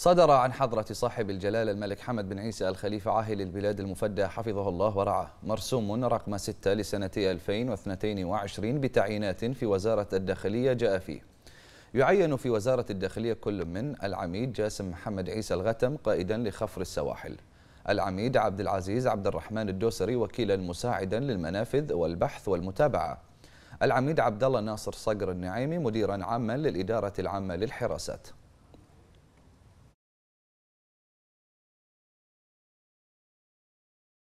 صدر عن حضرة صاحب الجلالة الملك حمد بن عيسى الخليفة عاهل البلاد المفدى حفظه الله ورعاه مرسوم رقم 6 لسنة 2022 بتعيينات في وزارة الداخلية جاء فيه يعين في وزارة الداخلية كل من العميد جاسم محمد عيسى الغتم قائدا لخفر السواحل العميد عبد العزيز عبد الرحمن الدوسري وكيلا مساعدا للمنافذ والبحث والمتابعة العميد عبد الله ناصر صقر النعيمي مديرا عاما للإدارة العامة للحراسات